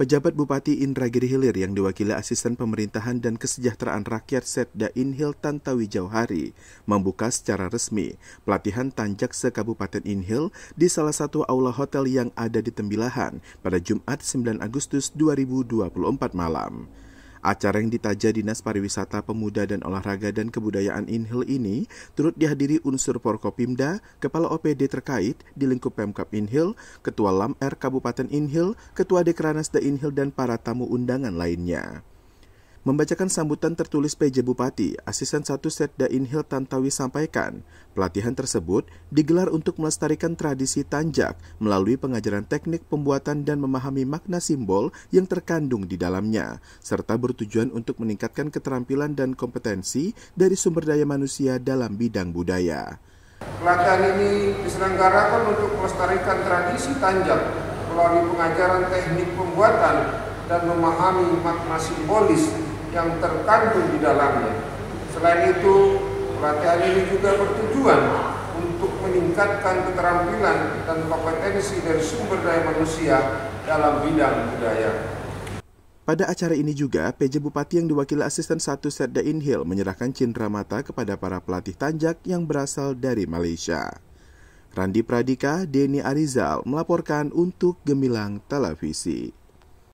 Pejabat Bupati Indragiri Hilir yang diwakili Asisten Pemerintahan dan Kesejahteraan Rakyat Setda Inhil Tantawi Jauhari membuka secara resmi pelatihan tanjak se-Kabupaten Inhil di salah satu aula hotel yang ada di Tembilahan pada Jumat 9 Agustus 2024 malam. Acara yang ditaja Dinas Pariwisata Pemuda dan Olahraga dan Kebudayaan Inhil ini turut dihadiri unsur Porkopimda, Kepala OPD terkait di lingkup Pemkap Inhil, Ketua LAMR Kabupaten Inhil, Ketua Dekranasda Inhil dan para tamu undangan lainnya. Membacakan sambutan tertulis PJ Bupati, Asisten 1 Setda Inhil Tantawi sampaikan, pelatihan tersebut digelar untuk melestarikan tradisi tanjak melalui pengajaran teknik pembuatan dan memahami makna simbol yang terkandung di dalamnya, serta bertujuan untuk meningkatkan keterampilan dan kompetensi dari sumber daya manusia dalam bidang budaya. Pelatihan ini diselenggarakan untuk melestarikan tradisi tanjak melalui pengajaran teknik pembuatan dan memahami makna simbolis yang terkandung di dalamnya. Selain itu, pelatihan ini juga bertujuan untuk meningkatkan keterampilan dan kompetensi dari sumber daya manusia dalam bidang budaya. Pada acara ini juga, PJ Bupati yang diwakili Asisten 1 Serda Inhil menyerahkan cindera mata kepada para pelatih tanjak yang berasal dari Malaysia. Randi Pradika, Denny Arizal melaporkan untuk Gemilang Televisi.